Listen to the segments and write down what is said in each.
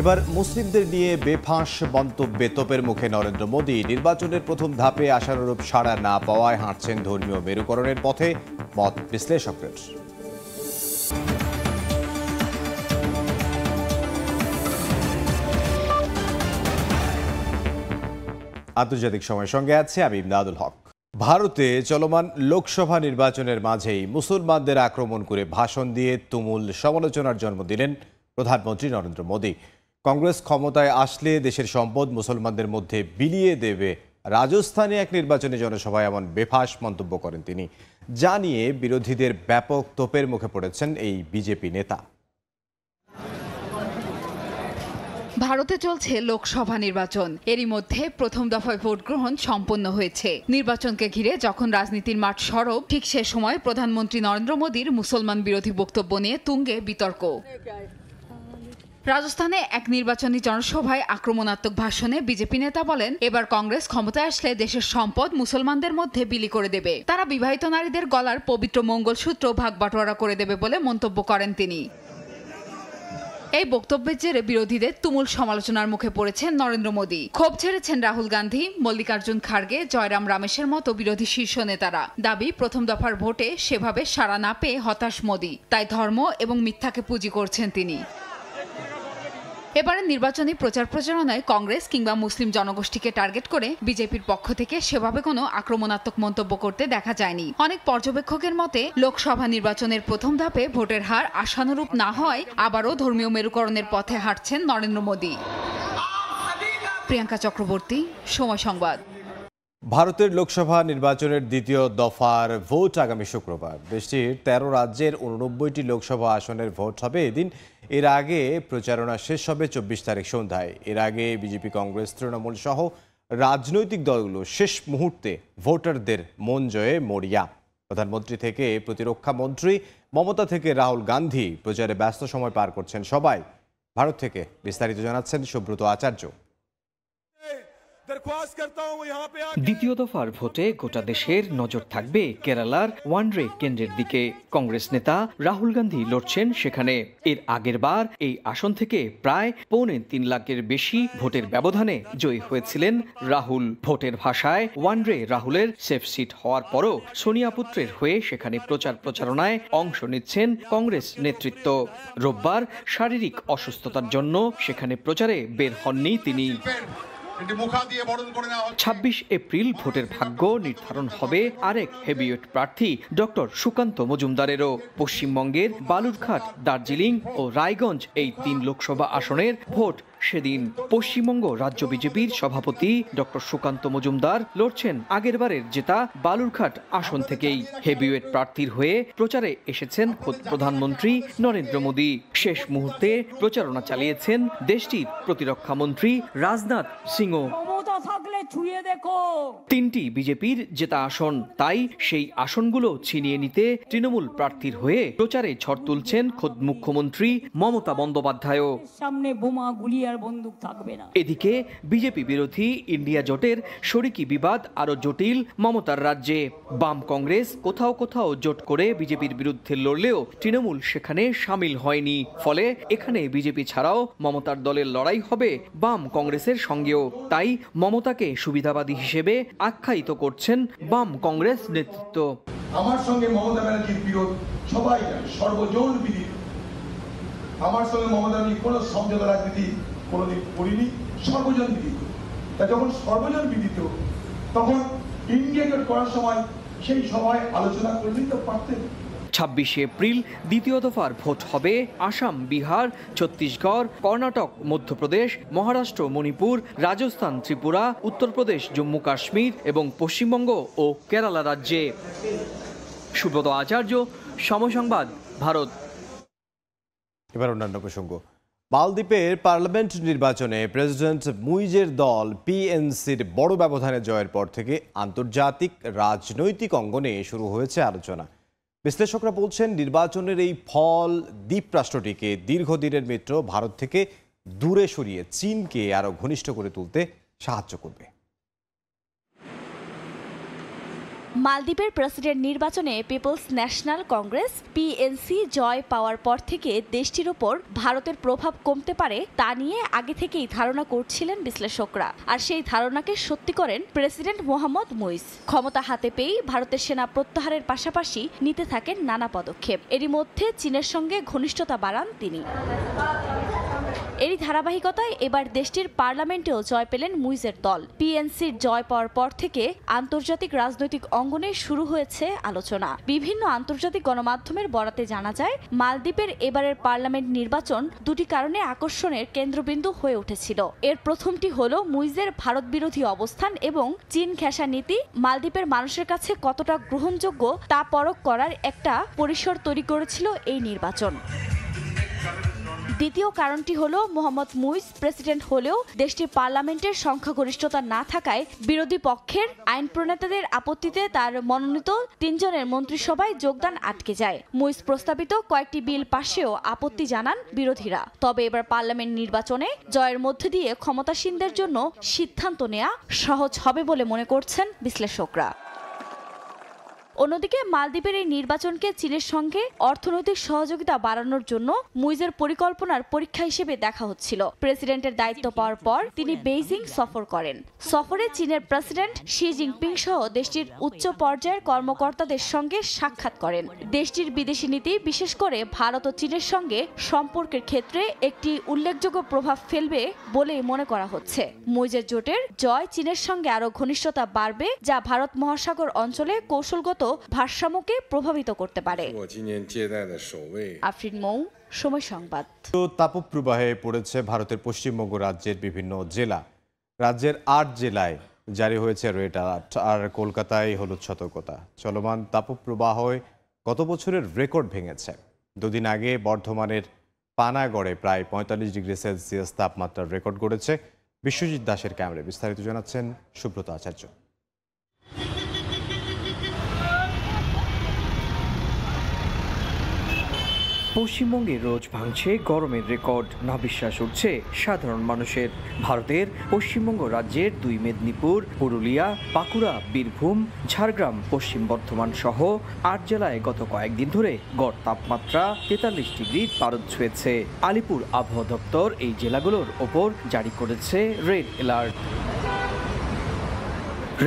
এবার মুসলিমদের নিয়ে বেফাঁস মন্তব্যে তোপের মুখে নরেন্দ্র মোদী নির্বাচনের প্রথম ধাপে আশানুরূপ সাড়া না পাওয়ায় হাঁটছেন ধর্মীয় মেরুকরণের পথে মত বিশ্লেষকদের আন্তর্জাতিক সময়ের সঙ্গে আছে আমি ইমদাদুল হক ভারতে চলমান লোকসভা নির্বাচনের মাঝেই মুসলমানদের আক্রমণ করে ভাষণ দিয়ে তুমুল সমালোচনার জন্ম দিলেন প্রধানমন্ত্রী নরেন্দ্র মোদী কংগ্রেস ক্ষমতায় আসলে দেশের সম্পদ মুসলমানদের মধ্যে বিলিয়ে দেবে রাজস্থানে এক নির্বাচনে জনসভায় এমন বেফাস মন্তব্য করেন তিনি যা নিয়ে বিরোধীদের ব্যাপক তোপের মুখে পড়েছেন এই বিজেপি নেতা ভারতে চলছে লোকসভা নির্বাচন এরই মধ্যে প্রথম দফায় ভোট গ্রহণ সম্পন্ন হয়েছে নির্বাচনকে ঘিরে যখন রাজনীতির মাঠ সরব ঠিক সে সময় প্রধানমন্ত্রী নরেন্দ্র মোদীর মুসলমান বিরোধী বক্তব্য নিয়ে তুঙ্গে বিতর্ক রাজস্থানে এক নির্বাচনী জনসভায় আক্রমণাত্মক ভাষণে বিজেপি নেতা বলেন এবার কংগ্রেস ক্ষমতায় আসলে দেশের সম্পদ মুসলমানদের মধ্যে বিলি করে দেবে তারা বিবাহিত নারীদের গলার পবিত্র মঙ্গলসূত্র ভাগ বাটোয়ারা করে দেবে বলে মন্তব্য করেন তিনি এই বক্তব্যের জেরে বিরোধীদের তুমুল সমালোচনার মুখে পড়েছেন নরেন্দ্র মোদী ক্ষোভ ছেড়েছেন রাহুল গান্ধী মল্লিকার্জুন খাড়গে জয়রাম রামেশের মতো বিরোধী শীর্ষ নেতারা দাবি প্রথম দফার ভোটে সেভাবে সাড়া না পেয়ে হতাশ মোদী তাই ধর্ম এবং মিথ্যাকে পুঁজি করছেন তিনি এবারের নির্বাচনী প্রচার প্রচারণায় কংগ্রেস কিংবা মুসলিম জনগোষ্ঠীকে টার্গেট করে বিজেপির পক্ষ থেকে সেভাবে কোনো আক্রমণাত্মক মন্তব্য করতে দেখা যায়নি অনেক পর্যবেক্ষকের মতে লোকসভা নির্বাচনের প্রথম ধাপে ভোটের হার আশানুরূপ না হয় আবারও ধর্মীয় মেরুকরণের পথে হাঁটছেন নরেন্দ্র মোদী প্রিয়াঙ্কা চক্রবর্তী সময় সংবাদ ভারতের লোকসভা নির্বাচনের দ্বিতীয় দফার ভোট আগামী শুক্রবার দেশটির তেরো রাজ্যের উননব্বইটি লোকসভা আসনের ভোট হবে এদিন এর আগে প্রচারণা শেষ হবে চব্বিশ তারিখ সন্ধ্যায় এর আগে বিজেপি কংগ্রেস তৃণমূল সহ রাজনৈতিক দলগুলো শেষ মুহূর্তে ভোটারদের মন জয়ে মরিয়া প্রধানমন্ত্রী থেকে প্রতিরক্ষা মন্ত্রী মমতা থেকে রাহুল গান্ধী প্রচারে ব্যস্ত সময় পার করছেন সবাই ভারত থেকে বিস্তারিত জানাচ্ছেন সুব্রত আচার্য দ্বিতীয় দফার ভোটে গোটা দেশের নজর থাকবে কেরালার ওয়ানরে কেন্দ্রের দিকে কংগ্রেস নেতা রাহুল গান্ধী লড়ছেন সেখানে এর আগের বার এই আসন থেকে প্রায় পৌনে তিন লাখের বেশি ভোটের ব্যবধানে জয়ী হয়েছিলেন রাহুল ভোটের ভাষায় ওয়ানরে রাহুলের সেফ সিট হওয়ার পরও সোনিয়া পুত্রের হয়ে সেখানে প্রচার প্রচারণায় অংশ নিচ্ছেন কংগ্রেস নেতৃত্ব রোববার শারীরিক অসুস্থতার জন্য সেখানে প্রচারে বের হননি তিনি ছাব্বিশ এপ্রিল ভোটের ভাগ্য নির্ধারণ হবে আরেক হেভিওয়েট প্রার্থী ডক্টর সুকান্ত মজুমদারেরও পশ্চিমবঙ্গের বালুরঘাট দার্জিলিং ও রায়গঞ্জ এই তিন লোকসভা আসনের ভোট সেদিন পশ্চিমবঙ্গ রাজ্য বিজেপির সভাপতি ডক্টর সুকান্ত মজুমদার লড়ছেন আগেরবারের জেতা বালুরঘাট আসন থেকেই হেভিওয়েট প্রার্থীর হয়ে প্রচারে এসেছেন খোদ প্রধানমন্ত্রী নরেন্দ্র মোদী শেষ মুহূর্তে প্রচারণা চালিয়েছেন দেশটির প্রতিরক্ষামন্ত্রী রাজনাথ সিংও ছুঁয়ে দেখো তিনটি বিজেপির জেতা আসন তাই সেই আসনগুলো ছিনিয়ে নিতে তৃণমূল প্রার্থীর হয়ে প্রচারে ঝড় তুলছেন খোদ মুখ্যমন্ত্রী মমতা বন্দ্যোপাধ্যায়ও সামনে বোমা গুলি আর বন্দুক থাকবে না এদিকে বিজেপি বিরোধী ইন্ডিয়া জোটের শরিকি বিবাদ আরো জটিল মমতার রাজ্যে বাম কংগ্রেস কোথাও কোথাও জোট করে বিজেপির বিরুদ্ধে লড়লেও তৃণমূল সেখানে সামিল হয়নি ফলে এখানে বিজেপি ছাড়াও মমতার দলের লড়াই হবে বাম কংগ্রেসের সঙ্গেও তাই মমতাকে সুবিধাবাদী হিসেবে আখ্যায়িত করছেন বাম কংগ্রেস নেতৃত্ব আমার সঙ্গে মমতা ব্যানার্জির বিরোধ সবাই সর্বজন বিরোধ আমার সঙ্গে মমতা ব্যানার্জি কোনো সমঝোতা রাজনীতি কোনদিন করিনি সর্বজন বিদিত তা যখন সর্বজন বিদিত তখন ইন্ডিয়া গেট করার সময় সেই সময় আলোচনা করলেই তো পারতেন ছাব্বিশে এপ্রিল দ্বিতীয় দফার ভোট হবে আসাম বিহার ছত্তিশগড় কর্ণাটক মধ্যপ্রদেশ মহারাষ্ট্র মণিপুর রাজস্থান ত্রিপুরা উত্তরপ্রদেশ জম্মু কাশ্মীর এবং পশ্চিমবঙ্গ ও কেরালা রাজ্যে সুব্রত আচার্য সমসংবাদ ভারত এবার অন্যান্য প্রসঙ্গ মালদ্বীপের পার্লামেন্ট নির্বাচনে প্রেসিডেন্ট মুইজের দল পিএনসির বড় ব্যবধানে জয়ের পর থেকে আন্তর্জাতিক রাজনৈতিক অঙ্গনে শুরু হয়েছে আলোচনা বিশ্লেষকরা বলছেন নির্বাচনের এই ফল দ্বীপরাষ্ট্রটিকে দীর্ঘদিনের মিত্র ভারত থেকে দূরে সরিয়ে চীনকে আরও ঘনিষ্ঠ করে তুলতে সাহায্য করবে মালদ্বীপের প্রেসিডেন্ট নির্বাচনে পিপলস ন্যাশনাল কংগ্রেস পিএনসি জয় পাওয়ার পর থেকে দেশটির ওপর ভারতের প্রভাব কমতে পারে তা নিয়ে আগে থেকেই ধারণা করছিলেন বিশ্লেষকরা আর সেই ধারণাকে সত্যি করেন প্রেসিডেন্ট মোহাম্মদ মুইস ক্ষমতা হাতে পেয়েই ভারতের সেনা প্রত্যাহারের পাশাপাশি নিতে থাকেন নানা পদক্ষেপ এরই মধ্যে চীনের সঙ্গে ঘনিষ্ঠতা বাড়ান তিনি এরই ধারাবাহিকতায় এবার দেশটির পার্লামেন্টেও জয় পেলেন মুইজের দল পিএনসির জয় পাওয়ার পর থেকে আন্তর্জাতিক রাজনৈতিক অঙ্গনে শুরু হয়েছে আলোচনা বিভিন্ন আন্তর্জাতিক গণমাধ্যমের বরাতে জানা যায় মালদ্বীপের এবারের পার্লামেন্ট নির্বাচন দুটি কারণে আকর্ষণের কেন্দ্রবিন্দু হয়ে উঠেছিল এর প্রথমটি হল মুইজের ভারত বিরোধী অবস্থান এবং চীন খেসা নীতি মালদ্বীপের মানুষের কাছে কতটা গ্রহণযোগ্য তা পরখ করার একটা পরিসর তৈরি করেছিল এই নির্বাচন দ্বিতীয় কারণটি হল মোহাম্মদ মুইজ প্রেসিডেন্ট হলেও দেশটির পার্লামেন্টের সংখ্যাগরিষ্ঠতা না থাকায় বিরোধী পক্ষের আইন প্রণেতাদের আপত্তিতে তার মনোনীত তিনজনের মন্ত্রিসভায় যোগদান আটকে যায় মুইজ প্রস্তাবিত কয়েকটি বিল পাশেও আপত্তি জানান বিরোধীরা তবে এবার পার্লামেন্ট নির্বাচনে জয়ের মধ্যে দিয়ে ক্ষমতাসীনদের জন্য সিদ্ধান্ত নেওয়া সহজ হবে বলে মনে করছেন বিশ্লেষকরা অন্যদিকে মালদ্বীপের এই নির্বাচনকে চীনের সঙ্গে অর্থনৈতিক সহযোগিতা বাড়ানোর জন্য মুইজের পরিকল্পনার পরীক্ষা হিসেবে দেখা হচ্ছিল প্রেসিডেন্টের দায়িত্ব পাওয়ার পর তিনি বেইজিং সফর করেন সফরে চীনের প্রেসিডেন্ট শি জিনপিং সহ দেশটির উচ্চ পর্যায়ের কর্মকর্তাদের সঙ্গে সাক্ষাৎ করেন দেশটির বিদেশি নীতি বিশেষ করে ভারত ও চীনের সঙ্গে সম্পর্কের ক্ষেত্রে একটি উল্লেখযোগ্য প্রভাব ফেলবে বলেই মনে করা হচ্ছে মুইজের জোটের জয় চীনের সঙ্গে আরও ঘনিষ্ঠতা বাড়বে যা ভারত মহাসাগর অঞ্চলে কৌশলগত ভারসাম্যকে প্রভাবিত করতে পারে আফরিন মৌ সময় সংবাদ তাপপ্রবাহে পড়েছে ভারতের পশ্চিমবঙ্গ রাজ্যের বিভিন্ন জেলা রাজ্যের আট জেলায় জারি হয়েছে রেড আলার্ট আর কলকাতায় হলুদ সতর্কতা চলমান তাপপ্রবাহ গত বছরের রেকর্ড ভেঙেছে দুদিন আগে বর্ধমানের পানাগড়ে প্রায় পঁয়তাল্লিশ ডিগ্রি সেলসিয়াস তাপমাত্রার রেকর্ড করেছে বিশ্বজিৎ দাসের ক্যামেরায় বিস্তারিত জানাচ্ছেন সুব্রত আচার্য পশ্চিমবঙ্গে রোজ ভাঙছে গরমের রেকর্ড না বিশ্বাস উঠছে সাধারণ মানুষের ভারতের পশ্চিমবঙ্গ রাজ্যের দুই মেদিনীপুর পুরুলিয়া বাঁকুড়া বীরভূম ঝাড়গ্রাম পশ্চিম বর্ধমান সহ আট জেলায় গত কয়েকদিন ধরে গড় তাপমাত্রা তেতাল্লিশ ডিগ্রি পারদ ছুঁয়েছে আলিপুর আবহাওয়া দপ্তর এই জেলাগুলোর ওপর জারি করেছে রেড অ্যালার্ট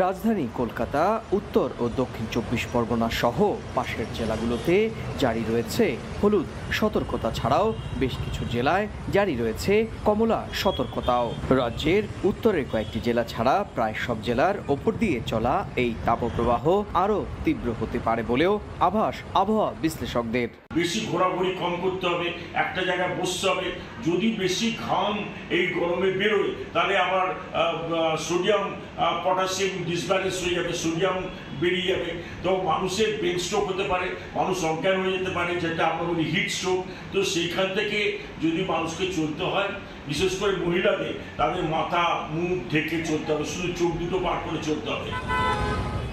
রাজধানী কলকাতা উত্তর ও দক্ষিণ চব্বিশ পরগনা সহ পাশের জেলাগুলোতে জারি রয়েছে হলুদ সতর্কতা ছাড়াও বেশ কিছু জেলায় জারি রয়েছে কমলা সতর্কতাও রাজ্যের উত্তরের কয়েকটি জেলা ছাড়া প্রায় সব জেলার ওপর দিয়ে চলা এই তাপপ্রবাহ আরও তীব্র হতে পারে বলেও আভাস আবহাওয়া বিশ্লেষকদের বেশি ঘোরাঘুরি কম করতে হবে একটা জায়গায় বসতে হবে যদি বেশি ঘাম এই গরমে বেরোয় তাহলে আবার সোডিয়াম পটাশিয়াম ডিসব্যালেন্স হয়ে যাবে সোডিয়াম বেরিয়ে যাবে তো মানুষের ব্রেন স্ট্রোক হতে পারে মানুষ অজ্ঞান হয়ে যেতে পারে যেটা আমরা উনি হিট স্ট্রোক তো সেইখান থেকে যদি মানুষকে চলতে হয় বিশেষ করে মহিলাদের তাদের মাথা মুখ ঢেকে চলতে হবে শুধু চোখ দুটো পার করে চলতে হবে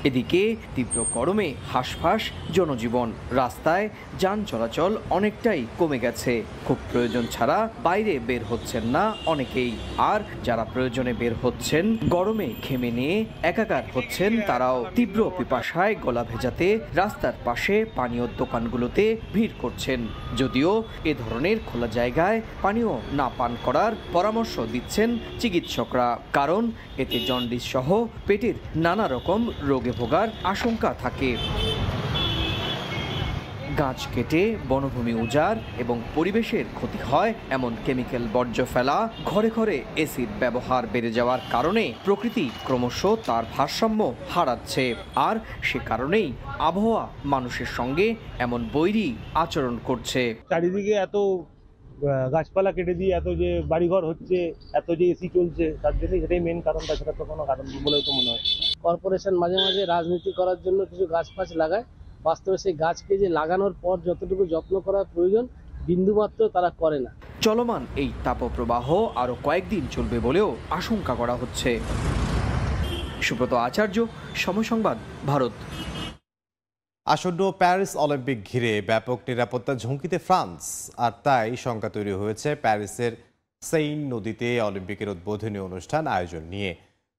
এদিকে তীব্র গরমে হাঁসফাঁস জনজীবন রাস্তায় যান চলাচল অনেকটাই কমে গেছে খুব প্রয়োজন ছাড়া বাইরে বের হচ্ছেন না অনেকেই আর যারা প্রয়োজনে বের হচ্ছেন গরমে ঘেমে নিয়ে একাকার হচ্ছেন তারাও তীব্র পিপাসায় গলা ভেজাতে রাস্তার পাশে পানীয় দোকানগুলোতে ভিড় করছেন যদিও এ ধরনের খোলা জায়গায় পানীয় না পান করার পরামর্শ দিচ্ছেন চিকিৎসকরা কারণ এতে জন্ডিস সহ পেটের নানা রকম রোগে ভোগে ভোগার আশঙ্কা থাকে গাছ কেটে বনভূমি উজাড় এবং পরিবেশের ক্ষতি হয় এমন কেমিক্যাল বর্জ্য ফেলা ঘরে ঘরে এসিড ব্যবহার বেড়ে যাওয়ার কারণে প্রকৃতি ক্রমশ তার ভারসাম্য হারাচ্ছে আর সে কারণেই আবহাওয়া মানুষের সঙ্গে এমন বৈরী আচরণ করছে চারিদিকে এত গাছপালা কেটে দিয়ে এত যে বাড়িঘর হচ্ছে এত যে এসি চলছে তার জন্য সেটাই মেন কারণটা সেটা তো কোনো কারণ বলে তো মনে হয় কর্পোরেশন মাঝে মাঝে রাজনীতি করার জন্য কিছু গাছ ফাছ লাগায় বাস্তবে সেই গাছকে যে লাগানোর পর যতটুকু যত্ন করার প্রয়োজন বিন্দুমাত্র তারা করে না চলমান এই তাপপ্রবাহ আরও কয়েকদিন চলবে বলেও আশঙ্কা করা হচ্ছে সুব্রত আচার্য সমসংবাদ ভারত আসন্ন প্যারিস অলিম্পিক ঘিরে ব্যাপক নিরাপত্তা ঝুঁকিতে ফ্রান্স আর তাই শঙ্কা তৈরি হয়েছে প্যারিসের সেইন নদীতে অলিম্পিকের উদ্বোধনী অনুষ্ঠান আয়োজন নিয়ে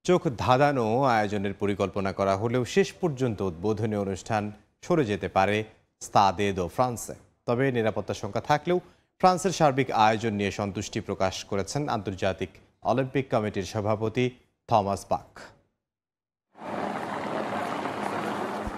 চোখ ধাঁধানো আয়োজনের পরিকল্পনা করা হলেও শেষ পর্যন্ত উদ্বোধনী অনুষ্ঠান সরে যেতে পারে স্তাদেদ ও ফ্রান্সে তবে নিরাপত্তা সংখ্যা থাকলেও ফ্রান্সের সার্বিক আয়োজন নিয়ে সন্তুষ্টি প্রকাশ করেছেন আন্তর্জাতিক অলিম্পিক কমিটির সভাপতি থমাস পাক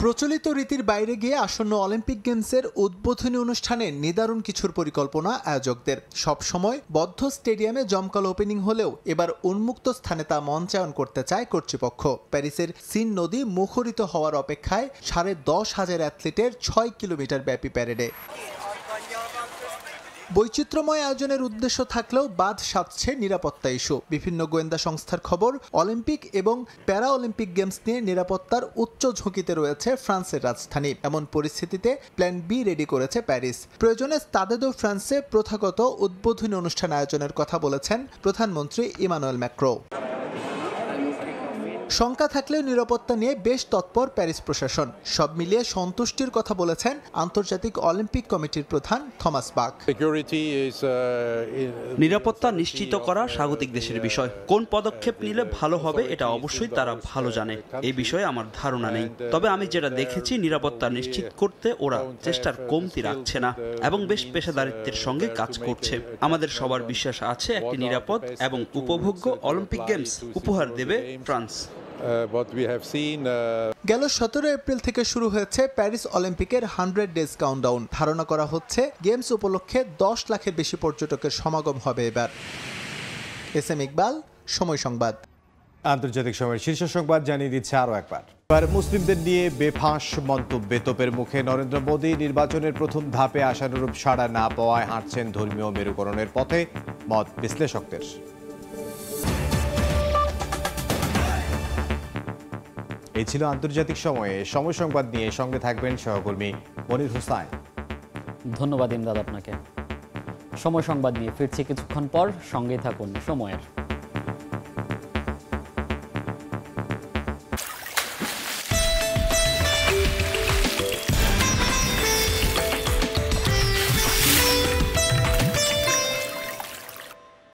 প্রচলিত রীতির বাইরে গিয়ে আসন্ন অলিম্পিক গেমসের উদ্বোধনী অনুষ্ঠানে নিদারুণ কিছুর পরিকল্পনা আয়োজকদের সবসময় বদ্ধ স্টেডিয়ামে জমকাল ওপেনিং হলেও এবার উন্মুক্ত স্থানে তা মঞ্চায়ন করতে চায় কর্তৃপক্ষ প্যারিসের সিন নদী মুখরিত হওয়ার অপেক্ষায় সাড়ে দশ হাজার অ্যাথলিটের ছয় কিলোমিটার ব্যাপী প্যারেডে বৈচিত্র্যময় আয়োজনের উদ্দেশ্য থাকলেও বাদ সাধছে নিরাপত্তা ইস্যু বিভিন্ন গোয়েন্দা সংস্থার খবর অলিম্পিক এবং প্যারা অলিম্পিক গেমস নিয়ে নিরাপত্তার উচ্চ ঝুঁকিতে রয়েছে ফ্রান্সের রাজধানী এমন পরিস্থিতিতে প্ল্যান বি রেডি করেছে প্যারিস প্রয়োজনে তাদেদও ফ্রান্সে প্রথাগত উদ্বোধনী অনুষ্ঠান আয়োজনের কথা বলেছেন প্রধানমন্ত্রী ইমানুয়েল ম্যাক্রো শঙ্কা থাকলেও নিরাপত্তা নিয়ে বেশ তৎপর প্যারিস প্রশাসন সব মিলিয়ে সন্তুষ্টির কথা বলেছেন আন্তর্জাতিক অলিম্পিক কমিটির প্রধান থমাস বাক uh, নিরাপত্তা নিশ্চিত করা স্বাগতিক দেশের বিষয় কোন পদক্ষেপ নিলে ভালো হবে এটা অবশ্যই তারা ভালো জানে এই বিষয়ে আমার ধারণা নেই তবে আমি যেটা দেখেছি নিরাপত্তা নিশ্চিত করতে ওরা চেষ্টার কমতি রাখছে না এবং বেশ পেশাদারিত্বের সঙ্গে কাজ করছে আমাদের সবার বিশ্বাস আছে একটি নিরাপদ এবং উপভোগ্য অলিম্পিক গেমস উপহার দেবে ফ্রান্স Uh, uh, গেল সতেরো এপ্রিল থেকে শুরু হয়েছে প্যারিস অলিম্পিকের হান্ড্রেড ডেজ কাউন্টডাউন ধারণা করা হচ্ছে গেমস উপলক্ষে দশ লাখের বেশি পর্যটকের সমাগম হবে এবার এস এম ইকবাল সময় সংবাদ আন্তর্জাতিক সময়ের শীর্ষ সংবাদ জানিয়ে দিচ্ছে আরও একবার এবার মুসলিমদের নিয়ে বেফাঁস মন্তব্যে তোপের মুখে নরেন্দ্র মোদী নির্বাচনের প্রথম ধাপে আশানুরূপ সাড়া না পাওয়ায় হাঁটছেন ধর্মীয় মেরুকরণের পথে মত বিশ্লেষকদের এই ছিল আন্তর্জাতিক সময়ে সময় সংবাদ নিয়ে সঙ্গে থাকবেন সহকর্মী মনির হুসাইন ধন্যবাদ ইমদাদ আপনাকে সময় সংবাদ নিয়ে ফিরছি কিছুক্ষণ পর সঙ্গে থাকুন সময়ের